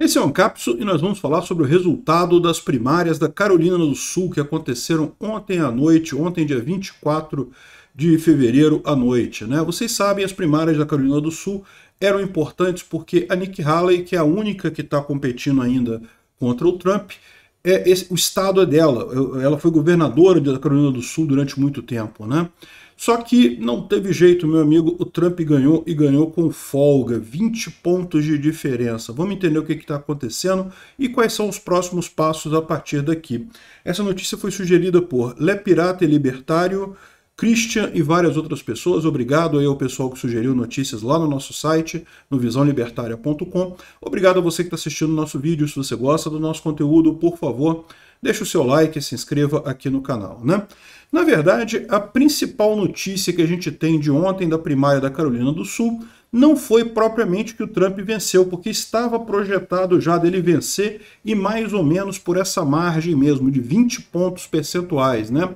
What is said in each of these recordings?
Esse é o Ancapsu e nós vamos falar sobre o resultado das primárias da Carolina do Sul que aconteceram ontem à noite, ontem dia 24 de fevereiro à noite. Né? Vocês sabem, as primárias da Carolina do Sul eram importantes porque a Nikki Haley, que é a única que está competindo ainda contra o Trump, é esse, o estado é dela. Ela foi governadora da Carolina do Sul durante muito tempo. Né? Só que não teve jeito, meu amigo. O Trump ganhou e ganhou com folga. 20 pontos de diferença. Vamos entender o que está acontecendo e quais são os próximos passos a partir daqui. Essa notícia foi sugerida por Lé Pirata e Libertário, Christian e várias outras pessoas. Obrigado aí ao pessoal que sugeriu notícias lá no nosso site, no visãolibertária.com. Obrigado a você que está assistindo o nosso vídeo. Se você gosta do nosso conteúdo, por favor, deixe o seu like e se inscreva aqui no canal. Né? Na verdade, a principal notícia que a gente tem de ontem da primária da Carolina do Sul não foi propriamente que o Trump venceu, porque estava projetado já dele vencer e mais ou menos por essa margem mesmo, de 20 pontos percentuais. Né?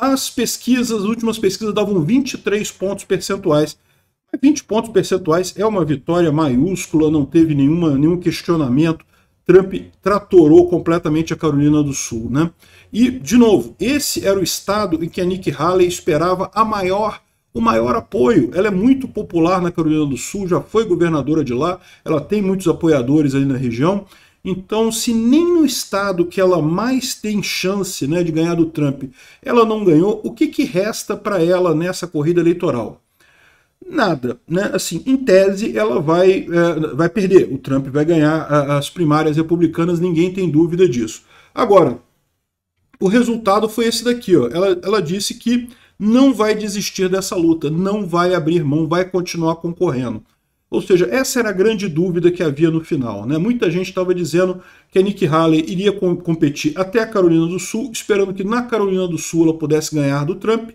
As pesquisas, as últimas pesquisas davam 23 pontos percentuais. 20 pontos percentuais é uma vitória maiúscula, não teve nenhuma, nenhum questionamento Trump tratorou completamente a Carolina do Sul. Né? E, de novo, esse era o estado em que a Nikki Haley esperava a maior o maior apoio. Ela é muito popular na Carolina do Sul, já foi governadora de lá, ela tem muitos apoiadores ali na região. Então, se nem no estado que ela mais tem chance né, de ganhar do Trump, ela não ganhou, o que, que resta para ela nessa corrida eleitoral? nada. Né? Assim, em tese, ela vai, é, vai perder. O Trump vai ganhar as primárias republicanas, ninguém tem dúvida disso. Agora, o resultado foi esse daqui. Ó. Ela, ela disse que não vai desistir dessa luta, não vai abrir mão, vai continuar concorrendo. Ou seja, essa era a grande dúvida que havia no final. Né? Muita gente estava dizendo que a Nikki Haley iria com competir até a Carolina do Sul, esperando que na Carolina do Sul ela pudesse ganhar do Trump,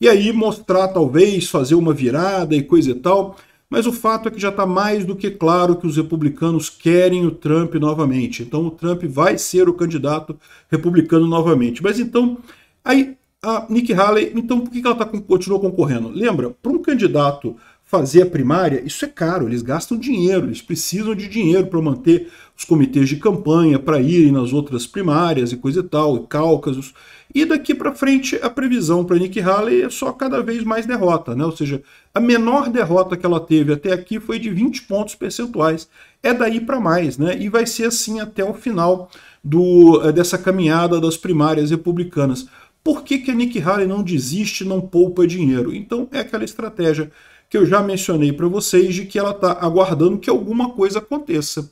e aí mostrar, talvez, fazer uma virada e coisa e tal. Mas o fato é que já está mais do que claro que os republicanos querem o Trump novamente. Então o Trump vai ser o candidato republicano novamente. Mas então, aí a Nikki Haley, então por que ela tá, continuou concorrendo? Lembra, para um candidato fazer a primária, isso é caro, eles gastam dinheiro, eles precisam de dinheiro para manter os comitês de campanha, para irem nas outras primárias e coisa e tal, e Cáucasos. E daqui para frente, a previsão para Nick Haley é só cada vez mais derrota, né? Ou seja, a menor derrota que ela teve até aqui foi de 20 pontos percentuais. É daí para mais, né? E vai ser assim até o final do, eh, dessa caminhada das primárias republicanas. Por que, que a Nick Haley não desiste, não poupa dinheiro? Então é aquela estratégia que eu já mencionei para vocês de que ela está aguardando que alguma coisa aconteça.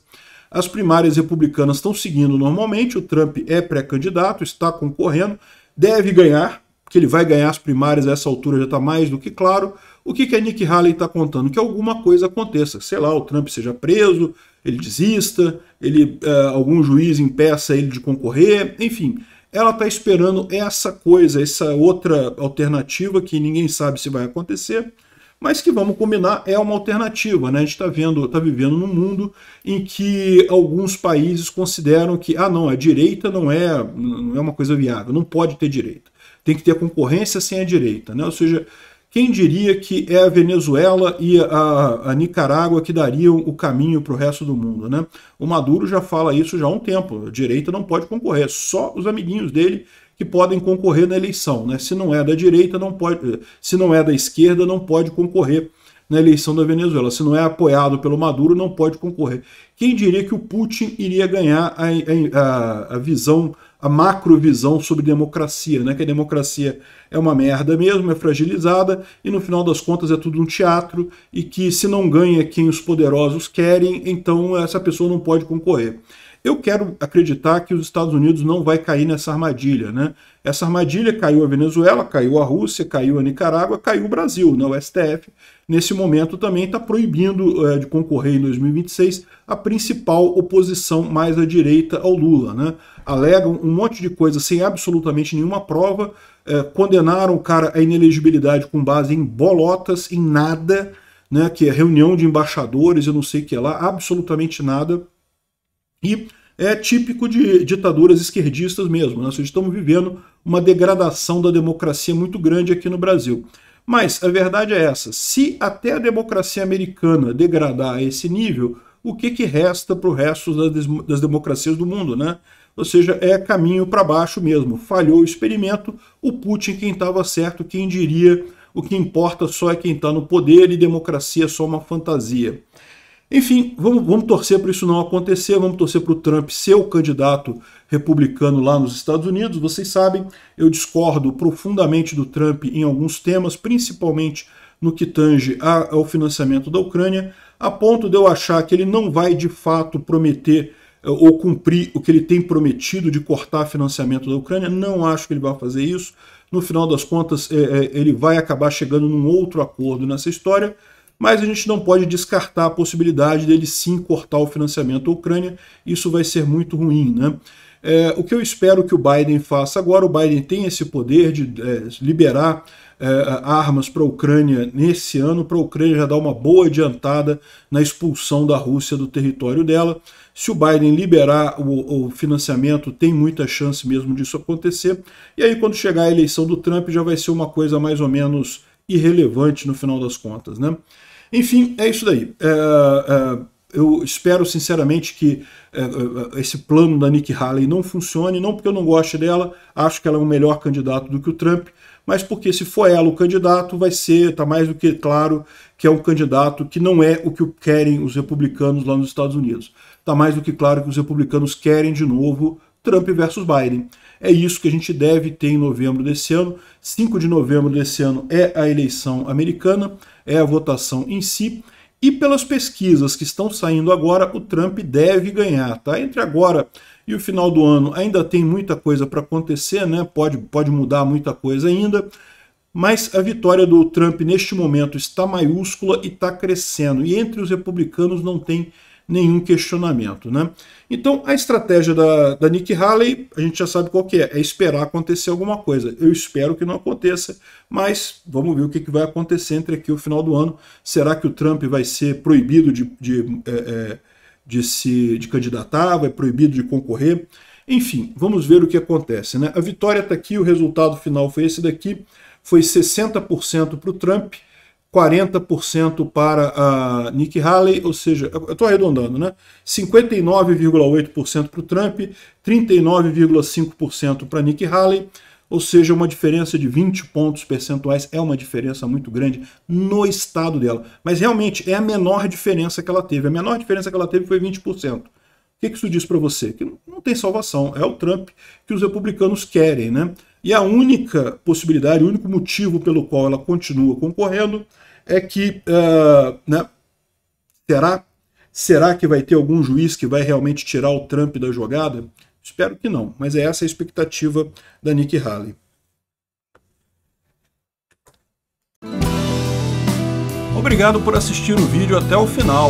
As primárias republicanas estão seguindo normalmente, o Trump é pré-candidato, está concorrendo, deve ganhar, que ele vai ganhar as primárias a essa altura já está mais do que claro. O que, que a Nick Haley está contando? Que alguma coisa aconteça. Sei lá, o Trump seja preso, ele desista, ele, uh, algum juiz impeça ele de concorrer, enfim. Ela está esperando essa coisa, essa outra alternativa que ninguém sabe se vai acontecer mas que vamos combinar é uma alternativa, né? A gente está vendo, está vivendo num mundo em que alguns países consideram que ah não, a direita não é, não é uma coisa viável, não pode ter direita, tem que ter concorrência sem a direita, né? Ou seja, quem diria que é a Venezuela e a, a Nicarágua que dariam o caminho para o resto do mundo, né? O Maduro já fala isso já há um tempo. A direita não pode concorrer, só os amiguinhos dele que podem concorrer na eleição, né? Se não é da direita, não pode, se não é da esquerda, não pode concorrer na eleição da Venezuela. Se não é apoiado pelo Maduro, não pode concorrer. Quem diria que o Putin iria ganhar a, a, a visão, a macrovisão sobre democracia, né? que a democracia é uma merda mesmo, é fragilizada, e no final das contas é tudo um teatro, e que se não ganha quem os poderosos querem, então essa pessoa não pode concorrer. Eu quero acreditar que os Estados Unidos não vai cair nessa armadilha. Né? Essa armadilha caiu a Venezuela, caiu a Rússia, caiu a Nicarágua, caiu o Brasil. Né? O STF, nesse momento, também está proibindo é, de concorrer em 2026 a principal oposição mais à direita ao Lula. Né? Alegam um monte de coisa sem absolutamente nenhuma prova, é, condenaram o cara à inelegibilidade com base em bolotas, em nada, né? que é reunião de embaixadores, eu não sei o que é lá, absolutamente nada e é típico de ditaduras esquerdistas mesmo. Nós né? estamos vivendo uma degradação da democracia muito grande aqui no Brasil. Mas a verdade é essa: se até a democracia americana degradar a esse nível, o que, que resta para o resto das democracias do mundo, né? Ou seja, é caminho para baixo mesmo. Falhou o experimento, o Putin quem estava certo, quem diria, o que importa só é quem está no poder e democracia é só uma fantasia. Enfim, vamos, vamos torcer para isso não acontecer, vamos torcer para o Trump ser o candidato republicano lá nos Estados Unidos. Vocês sabem, eu discordo profundamente do Trump em alguns temas, principalmente no que tange ao financiamento da Ucrânia, a ponto de eu achar que ele não vai de fato prometer eh, ou cumprir o que ele tem prometido de cortar financiamento da Ucrânia. Não acho que ele vai fazer isso. No final das contas, eh, eh, ele vai acabar chegando num outro acordo nessa história mas a gente não pode descartar a possibilidade dele sim cortar o financiamento à Ucrânia, isso vai ser muito ruim. Né? É, o que eu espero que o Biden faça agora, o Biden tem esse poder de é, liberar é, armas para a Ucrânia nesse ano, para a Ucrânia já dar uma boa adiantada na expulsão da Rússia do território dela. Se o Biden liberar o, o, financiamento, tem muita chance mesmo disso acontecer. E aí, quando chegar a eleição do Trump, já vai ser uma coisa mais ou menos irrelevante no final das contas. Né? Enfim, é isso daí. É, é, eu espero sinceramente que é, é, esse plano da Nikki Haley não funcione, não porque eu não goste dela, acho que ela é um melhor candidato do que o Trump, mas porque se for ela o candidato, vai ser, está mais do que claro, que é um candidato que não é o que querem os republicanos lá nos Estados Unidos. Está mais do que claro que os republicanos querem de novo Trump versus Biden. É isso que a gente deve ter em novembro desse ano. 5 de novembro desse ano é a eleição americana, é a votação em si. E pelas pesquisas que estão saindo agora, o Trump deve ganhar, tá? Entre agora e o final do ano ainda tem muita coisa para acontecer, né? Pode, pode mudar muita coisa ainda. Mas a vitória do Trump neste momento está maiúscula e está crescendo. E entre os republicanos não tem nenhum questionamento. Né? Então, a estratégia da, da Nick Haley, a gente já sabe qual que é, é esperar acontecer alguma coisa. Eu espero que não aconteça, mas vamos ver o que, que vai acontecer entre aqui e o final do ano. Será que o Trump vai ser proibido de, de, é, é, de se de candidatar, vai proibido de concorrer? Enfim, vamos ver o que acontece. Né? A vitória está aqui, o resultado final foi esse daqui, foi 60% para o Trump, 40% para a Nikki Haley, ou seja, eu estou arredondando, né? 59,8% para o Trump, 39,5% para Nikki Haley, ou seja, uma diferença de 20 pontos percentuais é uma diferença muito grande no estado dela. Mas realmente é a menor diferença que ela teve. A menor diferença que ela teve foi 20%. O que isso diz para você? Que não tem salvação. É o Trump que os republicanos querem, né? E a única possibilidade, o único motivo pelo qual ela continua concorrendo é que, uh, né, será, será que vai ter algum juiz que vai realmente tirar o Trump da jogada? Espero que não, mas é essa a expectativa da Nikki Haley. Obrigado por assistir o vídeo até o final.